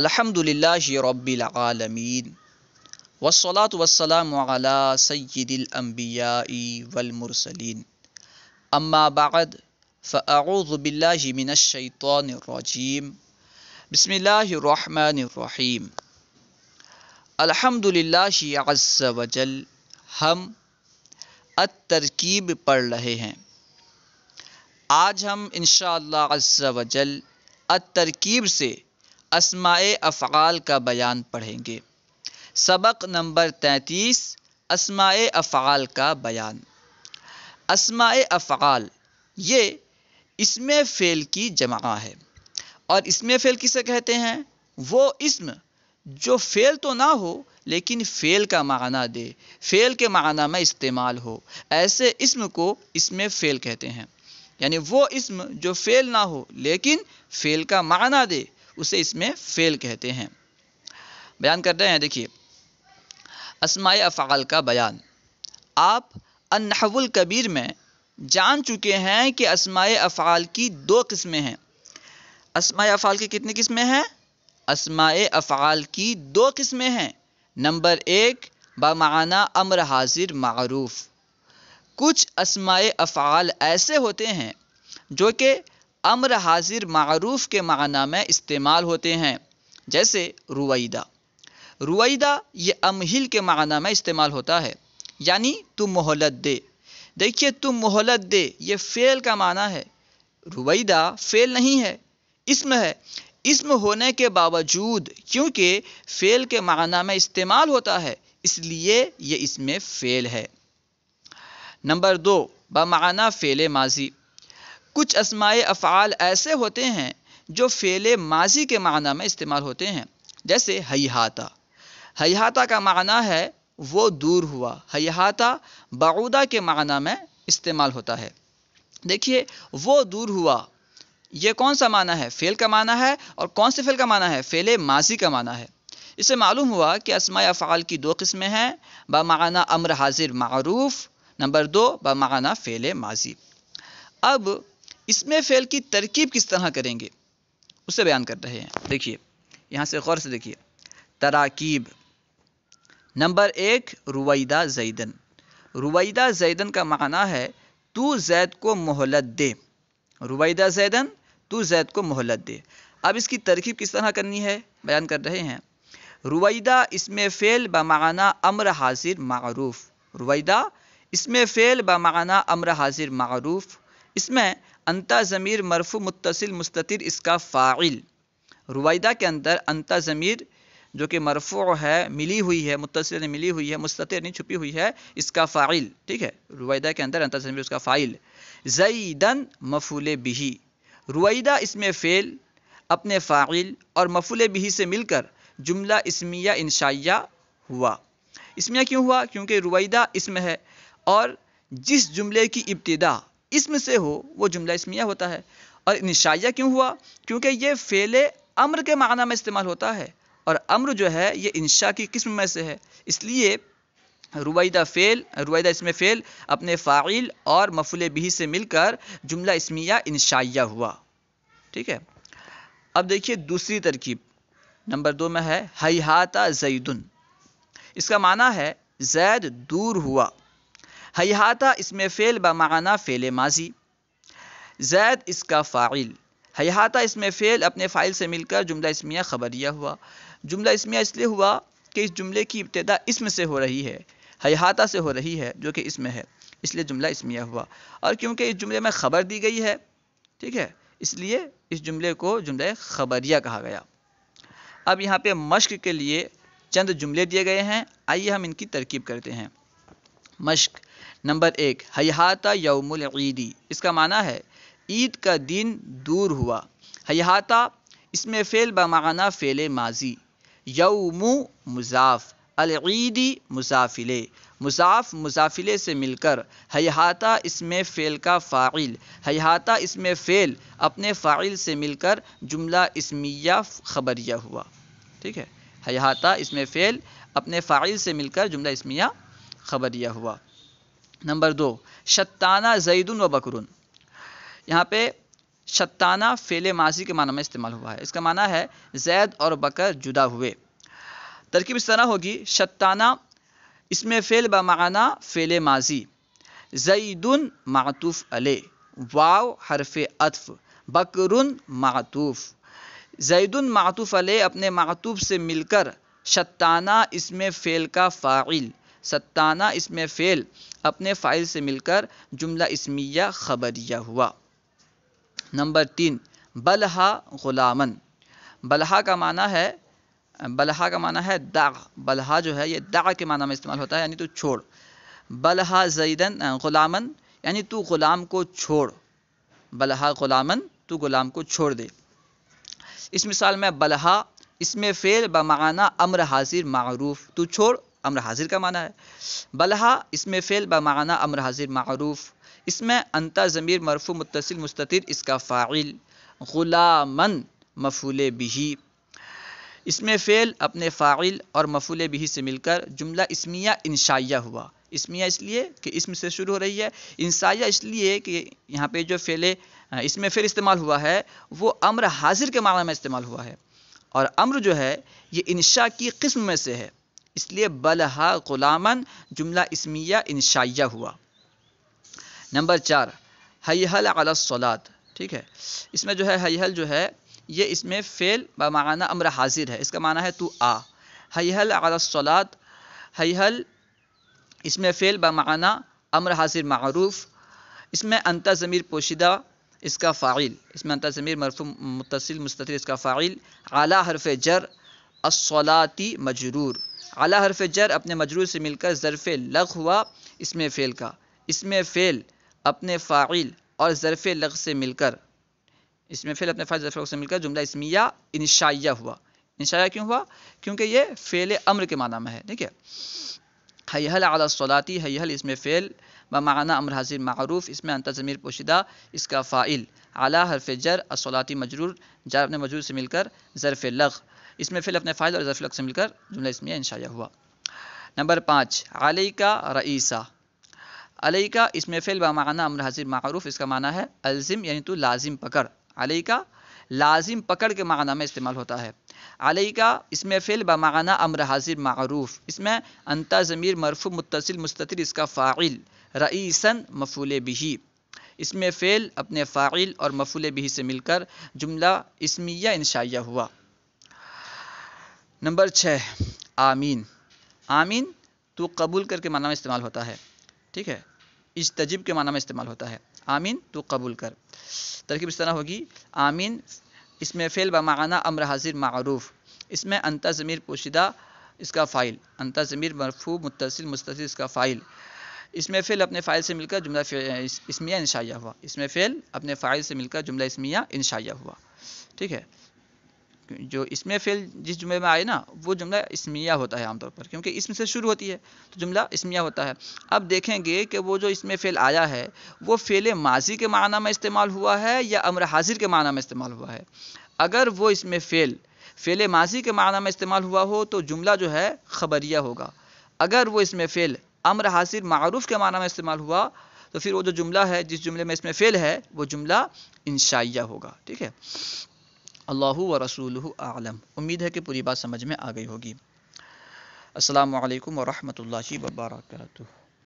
अलहमदिल्लाह रबीआलमीन वसलात वसलाम सैदिलम्बिया वलमरसलिन अम्मा बाद फ़ाउज़बिल्लामिनशैतरजीम बसमीम अल्हम्दुलिल्लाह अज़्ज़ वजल हम अतरकीब पढ़ रहे हैं आज हम इन अज़्ज़ वजल अतरकीब से असमाय अफ़ाल का बयान पढ़ेंगे सबक नंबर तैंतीस असमाय अफ़ाल का बयान असमाय अफ़ाल ये इसमें फ़ेल की जमा है और इसमें फ़ेल किसे कहते हैं वो इसम जो फ़ेल तो ना हो लेकिन फ़ेल का माना दे फ़ेल के माना में इस्तेमाल हो ऐसे इसम को इसमें फ़ेल कहते हैं यानी वो इसम जो फ़ेल ना हो लेकिन फ़ेल का माना दे उसे इसमें फेल कहते हैं बयान कर रहे हैं देखिए असमाय अफ़ाल का बयान आप अनहवुल कबीर में जान चुके हैं कि असमाय अफ़ाल की दो किस्में हैं असमाय अफ़ाल की कितनी किस्में हैं असमाय अफ़ाल की दो किस्में हैं नंबर एक बामाना अमर हाजिर मरूफ कुछ असमाय अफ़ाल ऐसे होते हैं जो कि अम्र हाजिर मरूफ़ के माना में इस्तेमाल होते हैं जैसे रुवैदा रुवैदा ये अमहिल के माना में इस्तेमाल होता है यानी तुम मोहलत दे देखिए तुम मोहलत दे ये फ़ेल का माना है रुवैदा फ़ेल नहीं है इसम है इसम होने के बावजूद क्योंकि फ़ेल के माना में इस्तेमाल होता है इसलिए ये इसमें फ़ेल है नंबर दो बमाना फ़ेल माजी कुछ असमाय अफ़ाल ऐसे होते हैं जो फ़ेल माजी के माना में इस्तेमाल होते हैं जैसे हयाता हयाता का माना है वो दूर हुआ हयाता बाउदा के माना में इस्तेमाल होता है देखिए वो दूर हुआ ये कौन सा माना है फेल का माना है और कौन से फेल का माना है फेल माजी का माना है इसे मालूम हुआ कि असमाय अफ़ाल की दो किस्में हैं बाना अम्र हाजिर मरूफ नंबर दो बामाना फेल माजी अब इसमें फेल की तरकीब किस तरह करेंगे उसे बयान कर रहे हैं देखिए यहाँ से गौर से देखिए तराकीब नंबर एक रुवैदा जैदन रुवैदा जैदन का माना है तू जैद को मोहलत दे रुवैदा जैदन तू जैद को मोहलत दे अब इसकी तरकीब किस तरह करनी है बयान कर रहे हैं रुवैदा इसमें फ़ेल बमाना अम्र हाजिर मरूफ रुवैदा इसमें फ़ेल बमाना अम्र हाजिर मरूफ इसमें अंता ज़मीर मरफू मुतसिल मुस्तिर इसका फ़ाइल रुवायदा के अंदर अंता ज़मीर जो कि मरफो है मिली हुई है मुतसिल मिली हुई है मुस्तर नहीं छुपी हुई है इसका फ़ाइल ठीक है रुवायदा के अंदर अंता ज़मीर उसका फ़ाइल जईदन मफूल बिही रुवायदा इसमें फ़ेल अपने फ़ाइल और मफूल बिही से मिलकर जुमला इसमिया इनशाया हुआ इसमिया क्यों हुआ क्योंकि रुवायदा इसम है और जिस जुमले की इब्तदा इसम से हो वो जुमला इसमिया होता है और निशाइया क्यों हुआ क्योंकि ये फ़ेल अम्र के माना में इस्तेमाल होता है और अम्र जो है ये इंशा की किस्म में से है इसलिए रुवैदा फ़ेल रुवैदा इसमें फ़ेल अपने फ़ाइल और मफुल बही से मिलकर जुमला इसमिया इंशाइया हुआ ठीक है अब देखिए दूसरी तरकीब नंबर दो में है हयाता जैदन इसका माना है जैद दूर हुआ हयाता इसमें फ़ेल माना फ़ेल माजी जैद इसका फ़ाइल हयाता इसमें फ़ेल अपने फ़ाइल से मिलकर जुमला इसमिया खबरिया हुआ जुमला इसमिया इसलिए हुआ कि इस जुमले की इब्तदा इसम से हो रही है हयाता से हो रही है जो कि इसमें है इसलिए जुमला इसमिया हुआ और क्योंकि इस जुमले में ख़बर दी गई है ठीक है इसलिए इस जुमले को जुमला खबरिया कहा गया अब यहाँ पे मश्क के लिए चंद जुमले दिए गए हैं आइए हम इनकी तरकीब करते हैं मश्क नंबर एक हयाता यौमुल ईदी इसका माना है ईद का दिन दूर हुआ हयाता इसमें फ़ेल बमाना फ़ेल माजी यौमु मुजाफ अलईदी मुसाफिले मुसाफ मुसाफिले से मिलकर हयाता इसमें फ़ेल का फ़ाइल हयाता इसमें फ़ेल अपने फ़ाइल से मिलकर जुमला इसमिया खबरिया हुआ ठीक है हयाता इसमें फ़ेल अपने फ़ाइल से मिलकर जुमला इसमिया खबरिया हुआ नंबर दो शत्ताना जईदन व बकरून यहाँ पे शत्ताना फेले माजी के माना में इस्तेमाल हुआ है इसका माना है जैद और बकर जुदा हुए तरकीब इस तरह होगी शत्ताना इसमें फेल माना फेल माजी जईदन मातूफ़ अले वाव हरफ अतफ़ बकरुन मातूफ़ जईदन मातूफ़ अले अपने मातूफ़ से मिलकर शत्ताना इसमें फ़ेल का फ़ाइल सत्ताना इसमें फ़ेल अपने फ़ाइल से मिलकर जुमला इसमिया खबरिया हुआ नंबर तीन बलहा ग़ुलामन बलहा का माना है बलहा का माना है दाग बलहा जो है ये दाग के माना में इस्तेमाल होता है यानी तो छोड़ बलहा जईदन ग़ुलामन यानी तू ग़ुलाम को छोड़ बलहा ग़ुलामन तू ग़ुलाम को छोड़ दे इस मिसाल में बलहा इसमें फ़ेल बमाना अमर हाजिर मरूफ तू छोड़ अमर हाजिर का माना है बलहा इसमें फ़ेल बमाना अमर हाजिर मरूफ इसमें अंता ज़मीर मरफू मुतसिल मुस्तिर इसका फ़ाइल गुलामन मफूल बिही इसमें फ़ेल अपने फ़ाइल और मफूल बिही से मिलकर जुमला इसमिया इनशाइया हुआ इसमिया इसलिए कि इसम से शुरू हो रही है इंसाया इसलिए कि यहाँ पे जो फ़ेले इसमें फिर इस्तेमाल हुआ है वो अम्र हाजिर के माना में इस्तेमाल हुआ है और अम्र जो है ये इंशा की किस्म में से है इसलिए बलहा गुलामन जुमला इसमिया इंशाया हुआ नंबर चार हयहल अलसलात ठीक है इसमें जो है हयहल जो है ये इसमें फ़ेल बाना अम्र हाजिर है इसका माना है तू आ हयहल अलसलात हयहल इसमें फ़ेल बाना अम्र हाजिर मरूफ़ इसमें अंता ज़मीर पोशिदा इसका फ़ाइल इसमें अंता ज़मीर मरफू मुतसिल मुस्तर इसका फ़ाइल आला हरफ जर असलाती मजरूर अला हरफ जर अपने मजरूर से मिलकर ज़रफ़ लग हुआ इसमें फ़ेल का इसमें फ़ेल अपने फ़ाइल और ज़रफ़ लग से मिलकर इसमें फ़ेल अपने फ़ाइल ज़रफ़ से मिलकर जुमला इसमिया इनशाया हुआ इनशाया क्यों हुआ क्योंकि ये फ़ेल अम्र के माना में है ठीक है हल अलासलाती हयल इसमें फ़ेल व माना अमर हाजिर मरूफ इसमें अंत ज़मीर पोशिदा इसका फ़ाइल अला हरफ जर असलाती मजरूर जार अपने मजरूर से मिलकर ज़रफ़ लग इसमें फिल अपने फ़ाइल और इजाफिल से मिलकर जुमला इसमिया इंशाया हुआ नंबर पाँच अलई का रईसा अलई का इसमें फिल बाना अमर हाजिर मरूफ इसका माना है अलजिम यानी तो लाजिम पकड़ अलई का लाजिम पकड़ के माना में इस्तेमाल होता है अलई का इसमें फ़िल बाना अमर हाजिर मरूफ इसमें अंता ज़मीर मरफू मुतसिल मुस्तर इसका फ़ाइल रईसन मफूल बिही इसमें फ़ेल अपने फ़ाइल और मफूल बिही से मिलकर जुमला इसमिया इंशाया हुआ नंबर छः आमीन आमीन तो कबूल कर के माना में इस्तेमाल होता है ठीक है इस तजिब के माना में इस्तेमाल होता है आमीन तो कबूल कर तरकीब इस तरह होगी आमीन इसमें फ़ेल माना अमर हाजिर मरूफ इसमें अंता ज़मीर पोशीदा इसका फ़ाइल अंता ज़मीर मरफू मुतसिल मुस्तिल इसका फ़ाइल इसमें फ़ेल अपने फ़ाइल से मिलकर जुमला इस, इसमिया इंशाया हुआ इसमें फ़ेल अपने फ़ाइल से मिलकर जुमला इसमिया इंशाया हुआ ठीक है जो इसमें फेल जिस जुमले में आए ना वो जुमला इसमिया होता है आमतौर पर क्योंकि इसमें से शुरू होती है तो जुमला इसमिया होता है अब देखेंगे कि वो जो इसमें फेल आया है वो फेल माजी के माना में इस्तेमाल हुआ है या अमर हाजिर के माना में इस्तेमाल हुआ है अगर वो इसमें फेल फेल माजी के माना में इस्तेमाल हुआ हो तो जुमला जो है खबरिया होगा अगर वो इसमें फेल अमर हाजिर मरूफ़ के माना में इस्तेमाल हुआ तो फिर वो जो जुमला है जिस जुमले में इसमें फेल है वो जुमला इंशाइया होगा ठीक है अल्लाह व रसूल आलम उम्मीद है कि पूरी बात समझ में आ गई होगी असलकम वरहमल वर्का